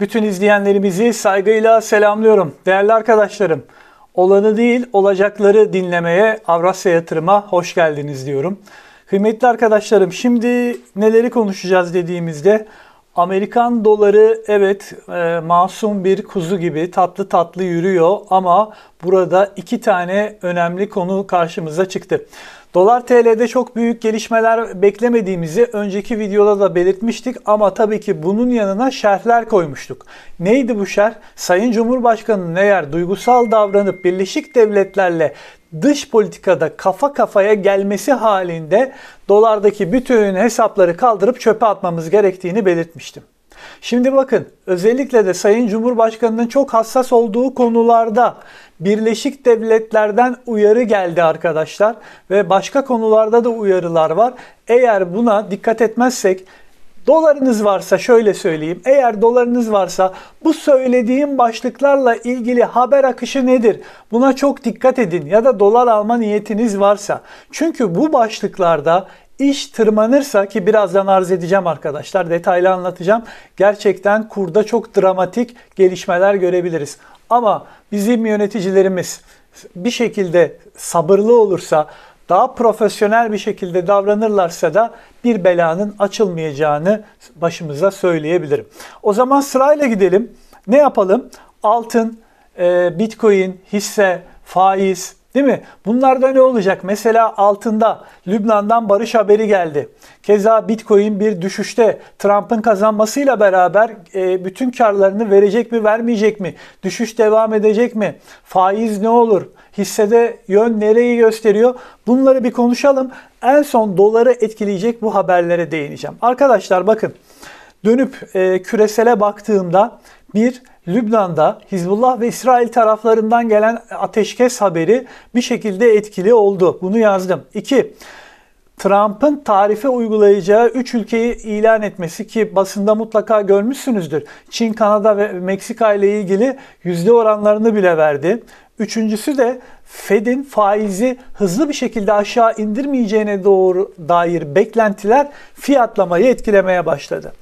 Bütün izleyenlerimizi saygıyla selamlıyorum. Değerli arkadaşlarım, olanı değil olacakları dinlemeye Avrasya Yatırım'a hoş geldiniz diyorum. Kıymetli arkadaşlarım, şimdi neleri konuşacağız dediğimizde Amerikan doları evet e, masum bir kuzu gibi tatlı tatlı yürüyor ama burada iki tane önemli konu karşımıza çıktı. Dolar TL'de çok büyük gelişmeler beklemediğimizi önceki videoda da belirtmiştik ama tabii ki bunun yanına şerhler koymuştuk. Neydi bu şerh? Sayın Cumhurbaşkanı eğer duygusal davranıp Birleşik Devletler'le dış politikada kafa kafaya gelmesi halinde dolardaki bütün hesapları kaldırıp çöpe atmamız gerektiğini belirtmiştim. Şimdi bakın özellikle de Sayın Cumhurbaşkanı'nın çok hassas olduğu konularda Birleşik Devletler'den uyarı geldi arkadaşlar ve başka konularda da uyarılar var. Eğer buna dikkat etmezsek Dolarınız varsa şöyle söyleyeyim. Eğer dolarınız varsa bu söylediğim başlıklarla ilgili haber akışı nedir? Buna çok dikkat edin ya da dolar alma niyetiniz varsa. Çünkü bu başlıklarda İş tırmanırsa ki birazdan arz edeceğim arkadaşlar detaylı anlatacağım. Gerçekten kurda çok dramatik gelişmeler görebiliriz. Ama bizim yöneticilerimiz bir şekilde sabırlı olursa daha profesyonel bir şekilde davranırlarsa da bir belanın açılmayacağını başımıza söyleyebilirim. O zaman sırayla gidelim. Ne yapalım? Altın, e, bitcoin, hisse, faiz, Değil mi? Bunlarda ne olacak? Mesela altında Lübnan'dan barış haberi geldi. Keza Bitcoin bir düşüşte Trump'ın kazanmasıyla beraber e, bütün karlarını verecek mi vermeyecek mi? Düşüş devam edecek mi? Faiz ne olur? Hissede yön nereyi gösteriyor? Bunları bir konuşalım. En son doları etkileyecek bu haberlere değineceğim. Arkadaşlar bakın dönüp e, küresele baktığımda bir, Lübnan'da Hizbullah ve İsrail taraflarından gelen ateşkes haberi bir şekilde etkili oldu. Bunu yazdım. İki, Trump'ın tarife uygulayacağı 3 ülkeyi ilan etmesi ki basında mutlaka görmüşsünüzdür. Çin, Kanada ve Meksika ile ilgili yüzde oranlarını bile verdi. Üçüncüsü de Fed'in faizi hızlı bir şekilde aşağı indirmeyeceğine doğru dair beklentiler fiyatlamayı etkilemeye başladı.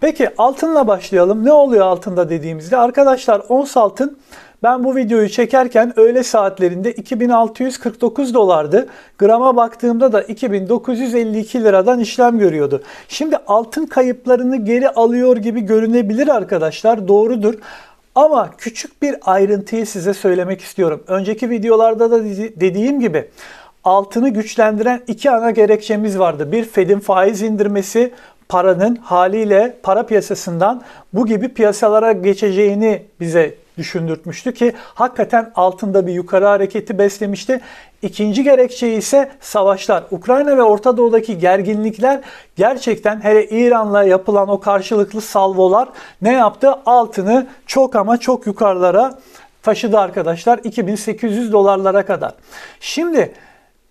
Peki altınla başlayalım. Ne oluyor altında dediğimizde? Arkadaşlar ons altın ben bu videoyu çekerken öğle saatlerinde 2649 dolardı. Grama baktığımda da 2952 liradan işlem görüyordu. Şimdi altın kayıplarını geri alıyor gibi görünebilir arkadaşlar. Doğrudur. Ama küçük bir ayrıntıyı size söylemek istiyorum. Önceki videolarda da dediğim gibi altını güçlendiren iki ana gerekçemiz vardı. Bir Fed'in faiz indirmesi, paranın haliyle para piyasasından bu gibi piyasalara geçeceğini bize düşündürtmüştü ki hakikaten altında bir yukarı hareketi beslemişti. İkinci gerekçe ise savaşlar. Ukrayna ve Orta Doğu'daki gerginlikler gerçekten hele İran'la yapılan o karşılıklı salvolar ne yaptı? Altını çok ama çok yukarılara taşıdı arkadaşlar 2800 dolarlara kadar. Şimdi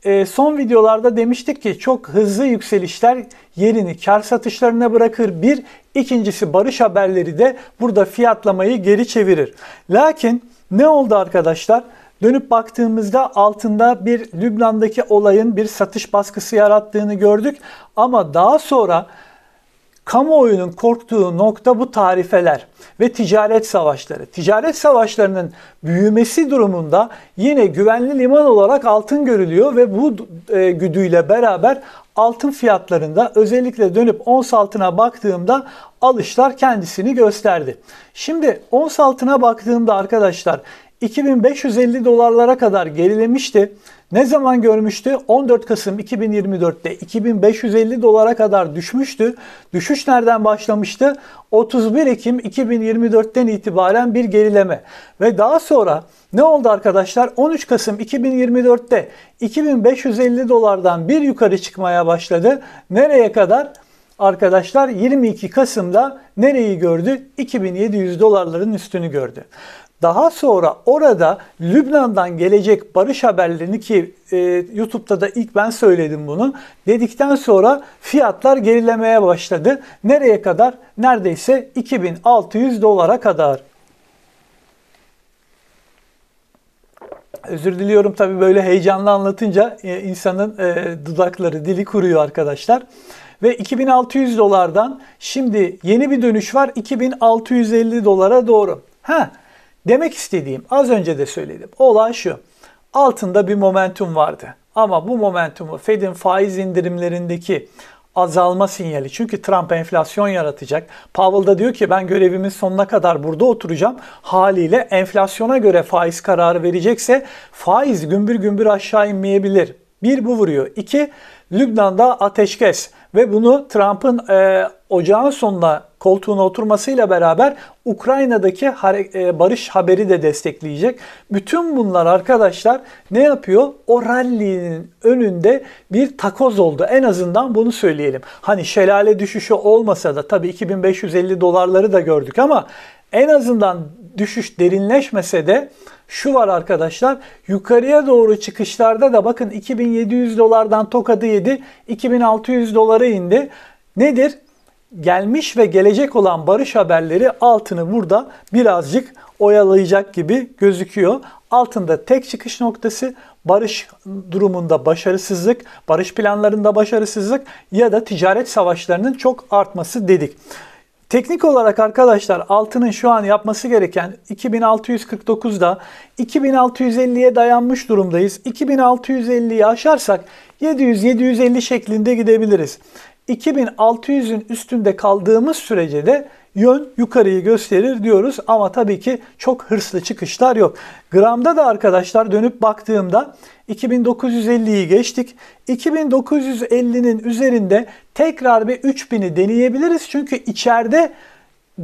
e, son videolarda demiştik ki çok hızlı yükselişler yerini kar satışlarına bırakır. Bir, ikincisi barış haberleri de burada fiyatlamayı geri çevirir. Lakin ne oldu arkadaşlar? Dönüp baktığımızda altında bir Lübnan'daki olayın bir satış baskısı yarattığını gördük. Ama daha sonra Kamuoyunun korktuğu nokta bu tarifeler ve ticaret savaşları. Ticaret savaşlarının büyümesi durumunda yine güvenli liman olarak altın görülüyor ve bu e, güdüyle beraber altın fiyatlarında özellikle dönüp ons altına baktığımda alışlar kendisini gösterdi. Şimdi ons altına baktığımda arkadaşlar 2550 dolarlara kadar gerilemişti. Ne zaman görmüştü? 14 Kasım 2024'te 2550 dolara kadar düşmüştü. Düşüş nereden başlamıştı? 31 Ekim 2024'ten itibaren bir gerileme. Ve daha sonra ne oldu arkadaşlar? 13 Kasım 2024'te 2550 dolardan bir yukarı çıkmaya başladı. Nereye kadar? arkadaşlar 22 Kasım'da nereyi gördü? 2700 dolarların üstünü gördü. Daha sonra orada Lübnan'dan gelecek barış haberlerini ki e, YouTube'da da ilk ben söyledim bunu. Dedikten sonra fiyatlar gerilemeye başladı. Nereye kadar? Neredeyse 2600 dolara kadar. Özür diliyorum tabi böyle heyecanlı anlatınca e, insanın e, dudakları, dili kuruyor arkadaşlar. Ve 2600 dolardan şimdi yeni bir dönüş var 2650 dolara doğru. Ha Demek istediğim az önce de söyledim. Olay şu. Altında bir momentum vardı. Ama bu momentumu Fed'in faiz indirimlerindeki azalma sinyali. Çünkü Trump enflasyon yaratacak. Powell da diyor ki ben görevimin sonuna kadar burada oturacağım. Haliyle enflasyona göre faiz kararı verecekse faiz gümbür gümbür aşağı inmeyebilir. Bir bu vuruyor. İki Lübnan'da ateşkes ve bunu Trump'ın e, ocağın sonuna koltuğuna oturmasıyla beraber Ukrayna'daki e, barış haberi de destekleyecek. Bütün bunlar arkadaşlar ne yapıyor? O rallinin önünde bir takoz oldu. En azından bunu söyleyelim. Hani şelale düşüşü olmasa da tabii 2550 dolarları da gördük ama en azından düşüş derinleşmese de şu var arkadaşlar yukarıya doğru çıkışlarda da bakın 2700 dolardan tokadı yedi 2600 dolara indi. Nedir? gelmiş ve gelecek olan barış haberleri altını burada birazcık oyalayacak gibi gözüküyor. Altında tek çıkış noktası barış durumunda başarısızlık, barış planlarında başarısızlık ya da ticaret savaşlarının çok artması dedik. Teknik olarak arkadaşlar altının şu an yapması gereken 2649'da 2650'ye dayanmış durumdayız. 2650'yi aşarsak 700-750 şeklinde gidebiliriz. 2600'ün üstünde kaldığımız sürece de yön yukarıyı gösterir diyoruz ama tabii ki çok hırslı çıkışlar yok. Gramda da arkadaşlar dönüp baktığımda 2950'yi geçtik. 2950'nin üzerinde tekrar bir 3000'i deneyebiliriz. Çünkü içeride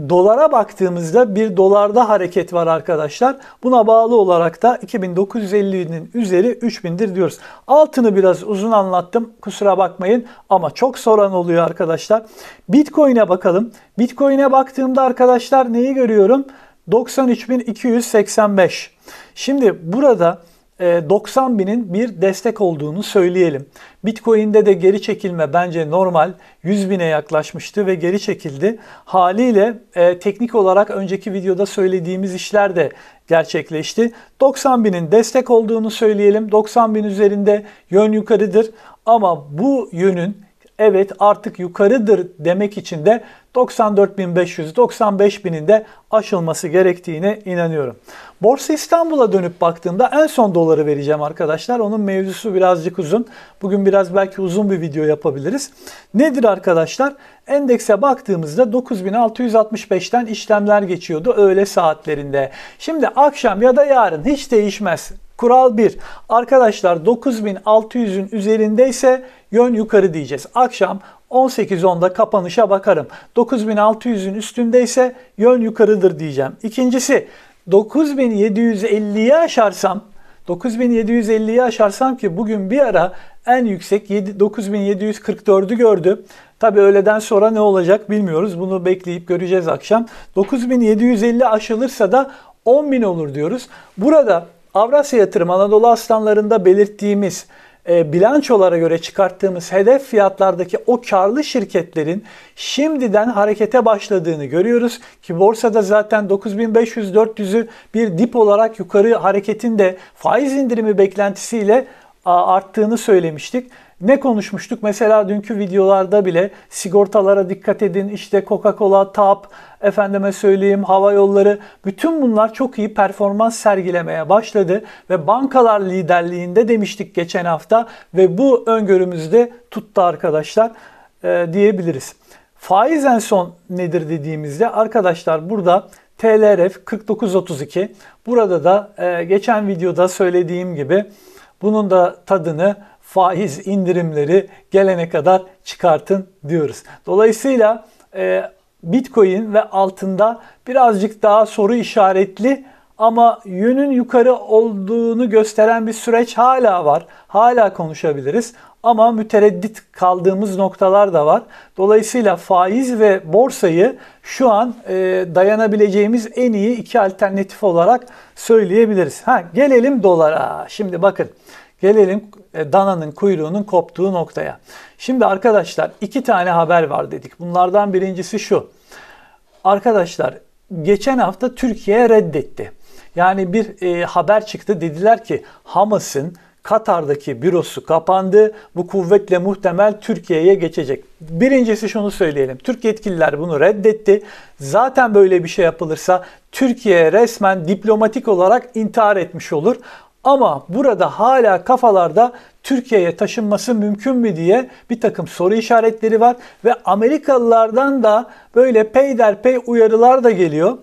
Dolara baktığımızda bir dolarda hareket var arkadaşlar. Buna bağlı olarak da 2950'nin üzeri 3000'dir diyoruz. Altını biraz uzun anlattım. Kusura bakmayın ama çok soran oluyor arkadaşlar. Bitcoin'e bakalım. Bitcoin'e baktığımda arkadaşlar neyi görüyorum? 93285. Şimdi burada 90 e, binin bir destek olduğunu söyleyelim. Bitcoin'de de geri çekilme bence normal. 100 bine yaklaşmıştı ve geri çekildi. Haliyle e, teknik olarak önceki videoda söylediğimiz işler de gerçekleşti. 90 binin destek olduğunu söyleyelim. 90 bin üzerinde yön yukarıdır. Ama bu yönün evet artık yukarıdır demek için de 94.500, 95.000'in de aşılması gerektiğine inanıyorum. Borsa İstanbul'a dönüp baktığımda en son doları vereceğim arkadaşlar. Onun mevzusu birazcık uzun. Bugün biraz belki uzun bir video yapabiliriz. Nedir arkadaşlar? Endekse baktığımızda 9665'ten işlemler geçiyordu öğle saatlerinde. Şimdi akşam ya da yarın hiç değişmez. Kural 1. Arkadaşlar 9600'ün üzerindeyse Yön yukarı diyeceğiz. Akşam 18.10'da kapanışa bakarım. 9600'ün üstündeyse yön yukarıdır diyeceğim. İkincisi 9750'yi aşarsam 9750'yi aşarsam ki bugün bir ara en yüksek 9744'ü gördü. Tabi öğleden sonra ne olacak bilmiyoruz. Bunu bekleyip göreceğiz akşam. 9750 aşılırsa da 10.000 olur diyoruz. Burada Avrasya Yatırım Anadolu Aslanları'nda belirttiğimiz e, bilançolara göre çıkarttığımız hedef fiyatlardaki o karlı şirketlerin şimdiden harekete başladığını görüyoruz ki borsada zaten 9500-400'ü bir dip olarak yukarı hareketin de faiz indirimi beklentisiyle arttığını söylemiştik. Ne konuşmuştuk? Mesela dünkü videolarda bile sigortalara dikkat edin. İşte Coca-Cola, TAP, efendime söyleyeyim hava yolları bütün bunlar çok iyi performans sergilemeye başladı ve bankalar liderliğinde demiştik geçen hafta ve bu de tuttu arkadaşlar e, diyebiliriz. Faiz en son nedir dediğimizde arkadaşlar burada TLRF 4932 burada da e, geçen videoda söylediğim gibi bunun da tadını faiz indirimleri gelene kadar çıkartın diyoruz. Dolayısıyla e, Bitcoin ve altında birazcık daha soru işaretli ama yönün yukarı olduğunu gösteren bir süreç hala var. Hala konuşabiliriz ama mütereddit kaldığımız noktalar da var. Dolayısıyla faiz ve borsayı şu an e, dayanabileceğimiz en iyi iki alternatif olarak söyleyebiliriz. Ha gelelim dolara. Şimdi bakın Gelelim e, dananın kuyruğunun koptuğu noktaya. Şimdi arkadaşlar iki tane haber var dedik. Bunlardan birincisi şu. Arkadaşlar geçen hafta Türkiye reddetti. Yani bir e, haber çıktı. Dediler ki Hamas'ın Katar'daki bürosu kapandı. Bu kuvvetle muhtemel Türkiye'ye geçecek. Birincisi şunu söyleyelim. Türk yetkililer bunu reddetti. Zaten böyle bir şey yapılırsa Türkiye resmen diplomatik olarak intihar etmiş olur. Ama burada hala kafalarda Türkiye'ye taşınması mümkün mü diye bir takım soru işaretleri var. Ve Amerikalılardan da böyle peyderpey uyarılar da geliyor.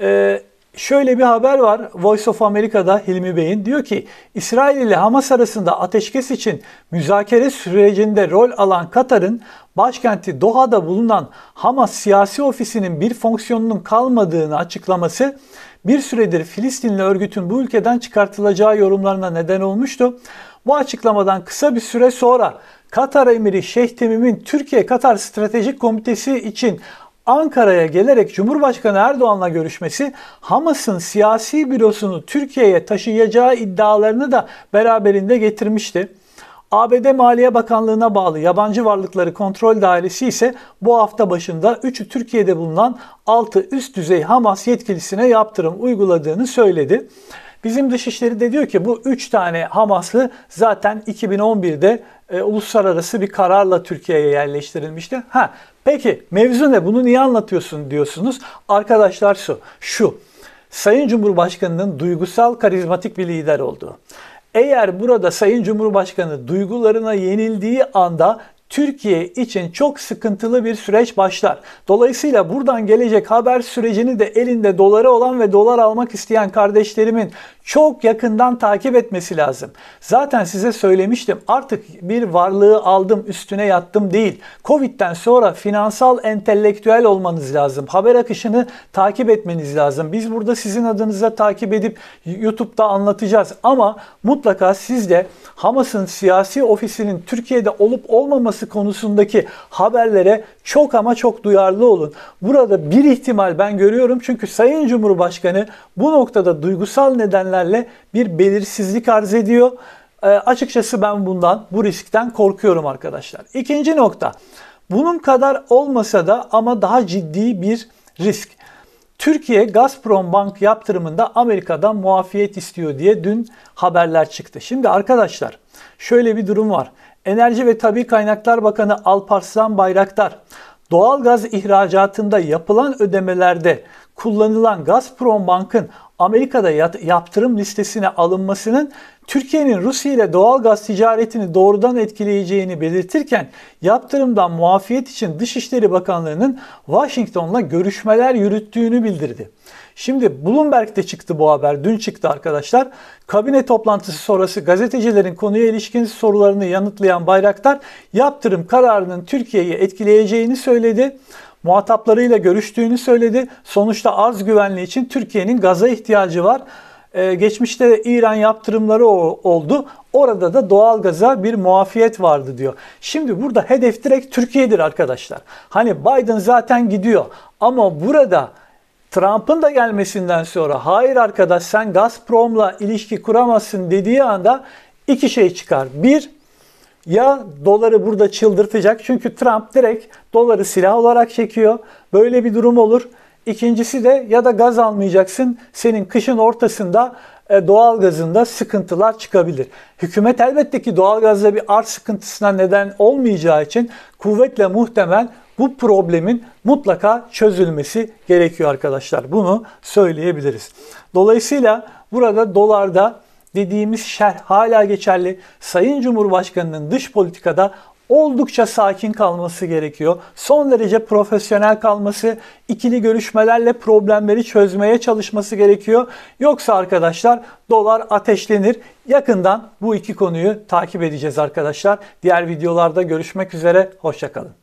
Ee, şöyle bir haber var Voice of America'da Hilmi Bey'in. Diyor ki İsrail ile Hamas arasında ateşkes için müzakere sürecinde rol alan Katar'ın başkenti Doha'da bulunan Hamas siyasi ofisinin bir fonksiyonunun kalmadığını açıklaması bir süredir Filistinli örgütün bu ülkeden çıkartılacağı yorumlarına neden olmuştu. Bu açıklamadan kısa bir süre sonra Katar emiri Şeyh Temim'in Türkiye-Katar Stratejik Komitesi için Ankara'ya gelerek Cumhurbaşkanı Erdoğan'la görüşmesi Hamas'ın siyasi bürosunu Türkiye'ye taşıyacağı iddialarını da beraberinde getirmişti. ABD Maliye Bakanlığı'na bağlı yabancı varlıkları kontrol dairesi ise bu hafta başında 3'ü Türkiye'de bulunan 6 üst düzey Hamas yetkilisine yaptırım uyguladığını söyledi. Bizim Dışişleri de diyor ki bu 3 tane Hamaslı zaten 2011'de e, uluslararası bir kararla Türkiye'ye yerleştirilmişti. Ha peki mevzu ne? Bunu niye anlatıyorsun diyorsunuz. Arkadaşlar şu. Şu. Sayın Cumhurbaşkanı'nın duygusal karizmatik bir lider olduğu, eğer burada Sayın Cumhurbaşkanı duygularına yenildiği anda Türkiye için çok sıkıntılı bir süreç başlar. Dolayısıyla buradan gelecek haber sürecini de elinde doları olan ve dolar almak isteyen kardeşlerimin çok yakından takip etmesi lazım. Zaten size söylemiştim artık bir varlığı aldım üstüne yattım değil. Covid'den sonra finansal entelektüel olmanız lazım. Haber akışını takip etmeniz lazım. Biz burada sizin adınıza takip edip YouTube'da anlatacağız. Ama mutlaka siz de Hamas'ın siyasi ofisinin Türkiye'de olup olmaması olması konusundaki haberlere çok ama çok duyarlı olun. Burada bir ihtimal ben görüyorum çünkü Sayın Cumhurbaşkanı bu noktada duygusal nedenlerle bir belirsizlik arz ediyor. E, açıkçası ben bundan, bu riskten korkuyorum arkadaşlar. İkinci nokta. Bunun kadar olmasa da ama daha ciddi bir risk. Türkiye Gazprom Bank yaptırımında Amerika'dan muafiyet istiyor diye dün haberler çıktı. Şimdi arkadaşlar şöyle bir durum var. Enerji ve Tabi Kaynaklar Bakanı Alparslan Bayraktar, doğal gaz ihracatında yapılan ödemelerde kullanılan Gazprom Bank'ın Amerika'da yaptırım listesine alınmasının Türkiye'nin Rusya ile doğal gaz ticaretini doğrudan etkileyeceğini belirtirken yaptırımdan muafiyet için Dışişleri Bakanlığı'nın Washington'la görüşmeler yürüttüğünü bildirdi. Şimdi Bloomberg'de çıktı bu haber. Dün çıktı arkadaşlar. Kabine toplantısı sonrası gazetecilerin konuya ilişkin sorularını yanıtlayan Bayraktar yaptırım kararının Türkiye'yi etkileyeceğini söyledi muhataplarıyla görüştüğünü söyledi. Sonuçta arz güvenliği için Türkiye'nin gaza ihtiyacı var. Ee, geçmişte İran yaptırımları oldu. Orada da doğal gaza bir muafiyet vardı diyor. Şimdi burada hedef direkt Türkiye'dir arkadaşlar. Hani Biden zaten gidiyor ama burada Trump'ın da gelmesinden sonra hayır arkadaş sen Gazprom'la ilişki kuramazsın dediği anda iki şey çıkar. Bir, ya doları burada çıldırtacak çünkü Trump direkt doları silah olarak çekiyor. Böyle bir durum olur. İkincisi de ya da gaz almayacaksın. Senin kışın ortasında e, doğal gazında sıkıntılar çıkabilir. Hükümet elbette ki doğal gazda bir art sıkıntısına neden olmayacağı için kuvvetle muhtemel bu problemin mutlaka çözülmesi gerekiyor arkadaşlar. Bunu söyleyebiliriz. Dolayısıyla burada dolarda dediğimiz şer hala geçerli. Sayın Cumhurbaşkanının dış politikada oldukça sakin kalması gerekiyor. Son derece profesyonel kalması, ikili görüşmelerle problemleri çözmeye çalışması gerekiyor. Yoksa arkadaşlar dolar ateşlenir. Yakından bu iki konuyu takip edeceğiz arkadaşlar. Diğer videolarda görüşmek üzere. Hoşçakalın.